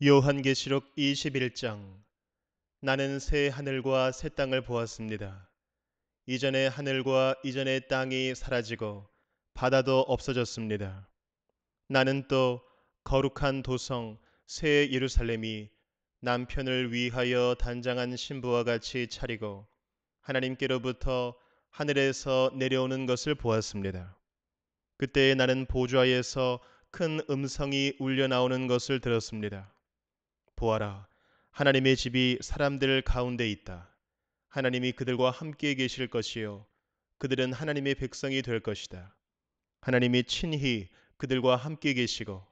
요한계시록 21장 나는 새 하늘과 새 땅을 보았습니다. 이전의 하늘과 이전의 땅이 사라지고 바다도 없어졌습니다. 나는 또 거룩한 도성 새 예루살렘이 남편을 위하여 단장한 신부와 같이 차리고 하나님께로부터 하늘에서 내려오는 것을 보았습니다. 그때 나는 보좌에서 큰 음성이 울려 나오는 것을 들었습니다. 보아라. 하나님의 집이 사람들 가운데 있다. 하나님이 그들과 함께 계실 것이요. 그들은 하나님의 백성이 될 것이다. 하나님이 친히 그들과 함께 계시고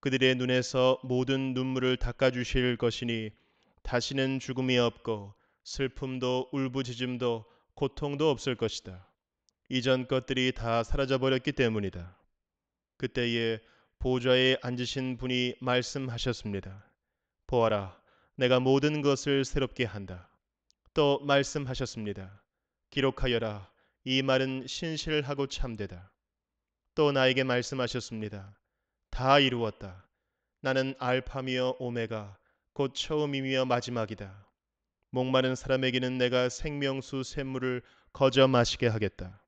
그들의 눈에서 모든 눈물을 닦아주실 것이니 다시는 죽음이 없고 슬픔도 울부짖음도 고통도 없을 것이다. 이전 것들이 다 사라져버렸기 때문이다. 그때에 보좌에 앉으신 분이 말씀하셨습니다. 보아라, 내가 모든 것을 새롭게 한다. 또 말씀하셨습니다. 기록하여라, 이 말은 신실하고 참되다. 또 나에게 말씀하셨습니다. 다 이루었다. 나는 알파며 미 오메가, 곧 처음이며 마지막이다. 목마른 사람에게는 내가 생명수 샘물을 거저 마시게 하겠다.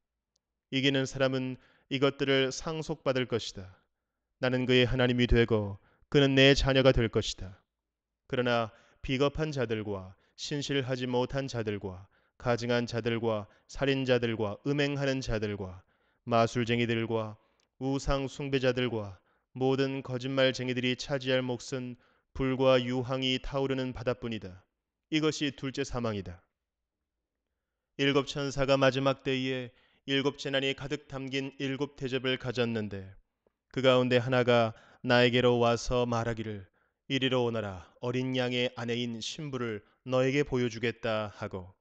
이기는 사람은 이것들을 상속받을 것이다. 나는 그의 하나님이 되고 그는 내 자녀가 될 것이다. 그러나 비겁한 자들과 신실하지 못한 자들과 가증한 자들과 살인자들과 음행하는 자들과 마술쟁이들과 우상 숭배자들과 모든 거짓말쟁이들이 차지할 몫은 불과 유황이 타오르는 바다뿐이다. 이것이 둘째 사망이다. 일곱 천사가 마지막 때에 일곱 재난이 가득 담긴 일곱 대접을 가졌는데 그 가운데 하나가 나에게로 와서 말하기를 이리로 오너라 어린 양의 아내인 신부를 너에게 보여주겠다 하고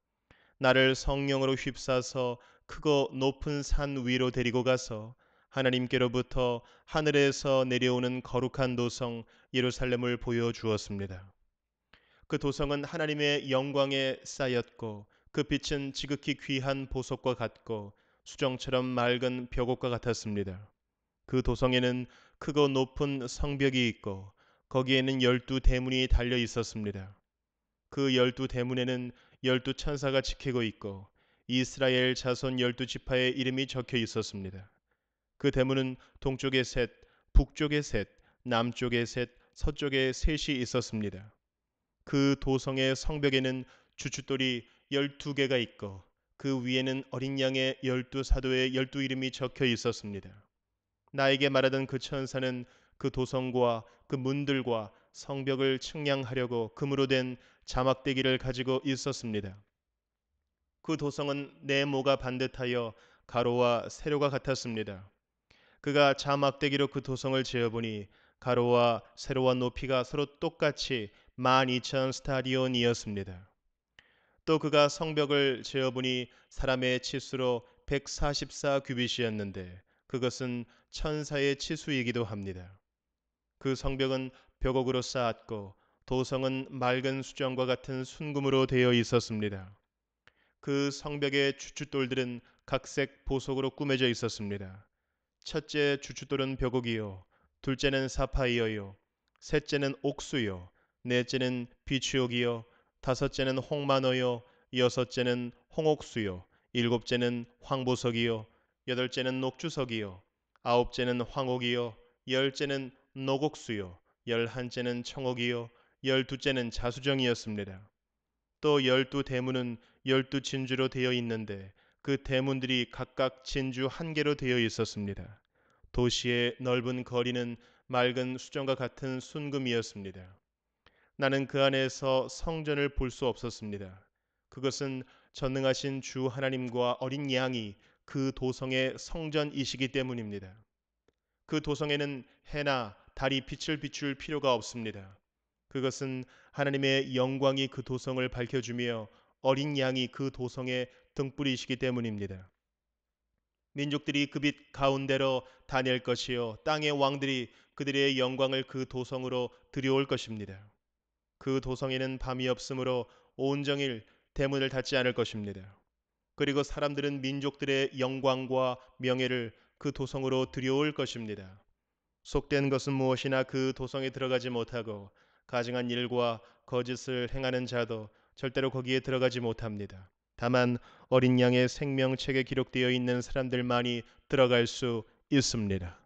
나를 성령으로 휩싸서 크고 높은 산 위로 데리고 가서 하나님께로부터 하늘에서 내려오는 거룩한 도성 예루살렘을 보여주었습니다. 그 도성은 하나님의 영광에 쌓였고 그 빛은 지극히 귀한 보석과 같고 수정처럼 맑은 벽옥과 같았습니다. 그 도성에는 크고 높은 성벽이 있고 거기에는 열두 대문이 달려 있었습니다. 그 열두 대문에는 열두 천사가 지키고 있고 이스라엘 자손 열두 지파의 이름이 적혀 있었습니다. 그 대문은 동쪽에 셋, 북쪽에 셋, 남쪽에 셋, 서쪽에 셋이 있었습니다. 그 도성의 성벽에는 주춧돌이 열두 개가 있고 그 위에는 어린 양의 열두 사도의 열두 이름이 적혀 있었습니다. 나에게 말하던 그 천사는 그 도성과 그 문들과 성벽을 측량하려고 금으로 된 자막대기를 가지고 있었습니다. 그 도성은 네모가 반듯하여 가로와 세로가 같았습니다. 그가 자막대기로 그 도성을 지어보니 가로와 세로와 높이가 서로 똑같이 12,000 스타디온이었습니다. 또 그가 성벽을 지어보니 사람의 치수로 144 규빗이었는데 그것은 천사의 치수이기도 합니다. 그 성벽은 벽옥으로 쌓았고 도성은 맑은 수정과 같은 순금으로 되어 있었습니다. 그 성벽의 주춧돌들은 각색 보석으로 꾸며져 있었습니다. 첫째 주춧돌은 벽옥이요, 둘째는 사파이어요, 셋째는 옥수요, 넷째는 비추옥이요, 다섯째는 홍만어요, 여섯째는 홍옥수요, 일곱째는 황보석이요, 여덟째는 녹주석이요, 아홉째는 황옥이요, 열째는 노곡수요 열한째는 청옥이요 열두째는 자수정이었습니다. 또 열두 대문은 열두 진주로 되어 있는데 그 대문들이 각각 진주 한 개로 되어 있었습니다. 도시의 넓은 거리는 맑은 수정과 같은 순금이었습니다. 나는 그 안에서 성전을 볼 수 없었습니다. 그것은 전능하신 주 하나님과 어린 양이 그 도성의 성전이시기 때문입니다. 그 도성에는 해나 달이 빛을 비출 필요가 없습니다. 그것은 하나님의 영광이 그 도성을 밝혀주며 어린 양이 그 도성의 등불이시기 때문입니다. 민족들이 그 빛 가운데로 다닐 것이요 땅의 왕들이 그들의 영광을 그 도성으로 들여올 것입니다. 그 도성에는 밤이 없으므로 온정일 대문을 닫지 않을 것입니다. 그리고 사람들은 민족들의 영광과 명예를 그 도성으로 들여올 것입니다. 속된 것은 무엇이나 그 도성에 들어가지 못하고 가증한 일과 거짓을 행하는 자도 절대로 거기에 들어가지 못합니다. 다만 어린 양의 생명책에 기록되어 있는 사람들만이 들어갈 수 있습니다.